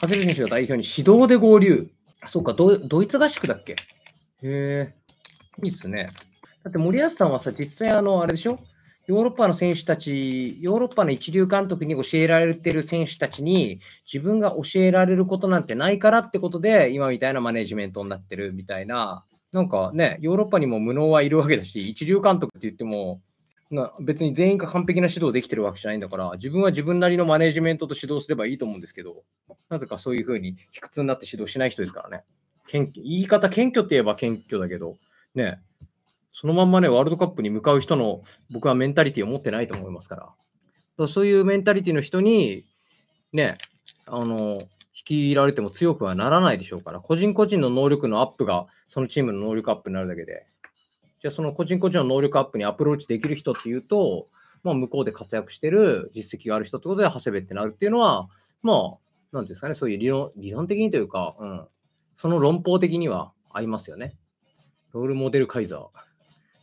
長谷部選手が代表に指導で合流。あ、そうかド、ドイツ合宿だっけへえ、いいっすね。だって森保さんはさ、実際あの、あれでしょヨーロッパの選手たち、ヨーロッパの一流監督に教えられてる選手たちに、自分が教えられることなんてないからってことで、今みたいなマネジメントになってるみたいな、なんかね、ヨーロッパにも無能はいるわけだし、一流監督って言っても、な別に全員が完璧な指導できてるわけじゃないんだから、自分は自分なりのマネジメントと指導すればいいと思うんですけど、なぜかそういうふうに卑屈になって指導しない人ですからね。謙言い方、謙虚って言えば謙虚だけど、ね、そのまんまね、ワールドカップに向かう人の僕はメンタリティを持ってないと思いますから。からそういうメンタリティの人に、ね、あの、率いられても強くはならないでしょうから、個人個人の能力のアップが、そのチームの能力アップになるだけで、じゃあその個人個人の能力アップにアプローチできる人っていうと、まあ、向こうで活躍してる実績がある人ってことで、長谷部ってなるっていうのは、まあ、なんですかね、そういう理論理論的にというか、うん、その論法的には合いますよね。ロールモデルカイザー。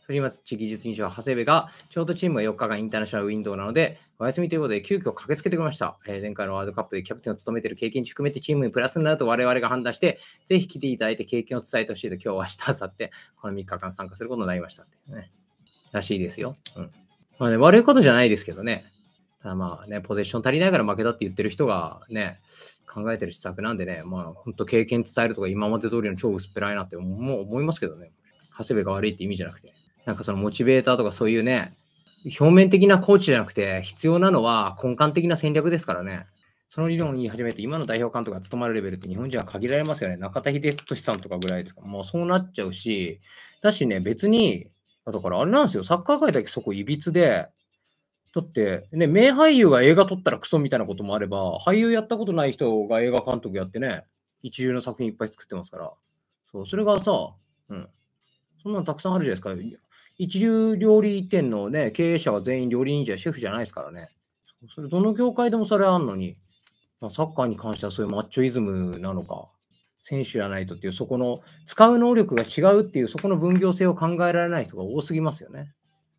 反町技術院員長、長谷部が、ちょうどチームが4日間インターナショナルウィンドウなので、お休みということで、急遽駆けつけてきました。えー、前回のワールドカップでキャプテンを務めている経験値含めてチームにプラスになると我々が判断して、ぜひ来ていただいて経験を伝えてほしいと、今日、明日、明後日、この3日間参加することになりましたってね。らしいですよ。うん。まあね、悪いことじゃないですけどね。ただまあね、ポゼッション足りないから負けたって言ってる人がね、考えてる施策なんでね、まあ本当経験伝えるとか今まで通りの超薄っぺらいなって思いますけどね。長谷部が悪いって意味じゃなくて。なんかそのモチベーターとかそういうね、表面的なコーチじゃなくて、必要なのは根幹的な戦略ですからね。その理論を言い始めて、今の代表監督が務まるレベルって日本人は限られますよね。中田秀俊さんとかぐらいですか。もうそうなっちゃうし、だしね、別に、だからあれなんですよ、サッカー界だけそこいびつで、だって、ね、名俳優が映画撮ったらクソみたいなこともあれば、俳優やったことない人が映画監督やってね、一流の作品いっぱい作ってますから。そう、それがさ、うん。そんなのたくさんあるじゃないですか。一流料理店のね、経営者は全員料理人じゃシェフじゃないですからね。それどの業界でもそれあんのに、まあ、サッカーに関してはそういうマッチョイズムなのか、選手やないとっていう、そこの使う能力が違うっていう、そこの分業性を考えられない人が多すぎますよね。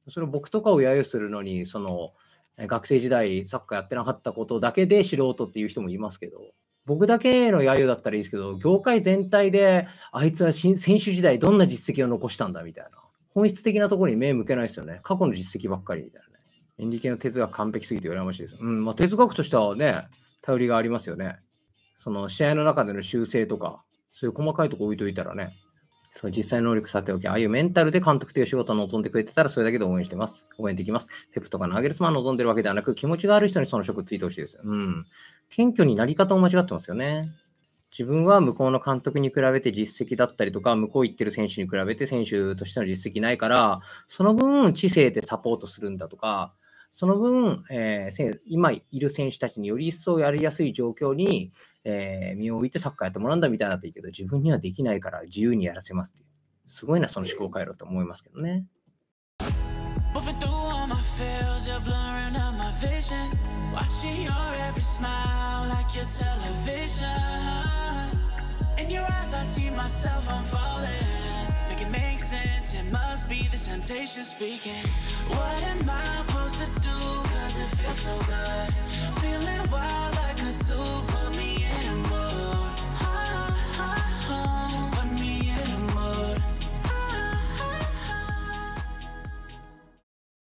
それ僕とかを揶揄するのに、その学生時代サッカーやってなかったことだけで素人っていう人もいますけど、僕だけの揶揄だったらいいですけど、業界全体であいつは選手時代どんな実績を残したんだみたいな。本質的なところに目向けないですよね。過去の実績ばっかりみたいなね。ンリケの哲学完璧すぎて羨ましいです。うん、まあ、哲学としてはね、頼りがありますよね。その試合の中での修正とか、そういう細かいとこ置いといたらね、その実際能力さておき、ああいうメンタルで監督という仕事を望んでくれてたら、それだけで応援してます。応援できます。ペプとかナーゲルスマン望んでるわけではなく、気持ちがある人にその職ついてほしいです。うん。謙虚になり方を間違ってますよね。自分は向こうの監督に比べて実績だったりとか、向こう行ってる選手に比べて選手としての実績ないから、その分知性でサポートするんだとか、その分、えー、今いる選手たちにより一層やりやすい状況に、えー、身を置いてサッカーやってもらうんだみたいなっていいけど、自分にはできないから自由にやらせますっていう。すごいな、その思考回路と思いますけどね。vision Watching your every smile like your television In your eyes I see myself unfolding Make it make sense, it must be the temptation speaking What am I supposed to do?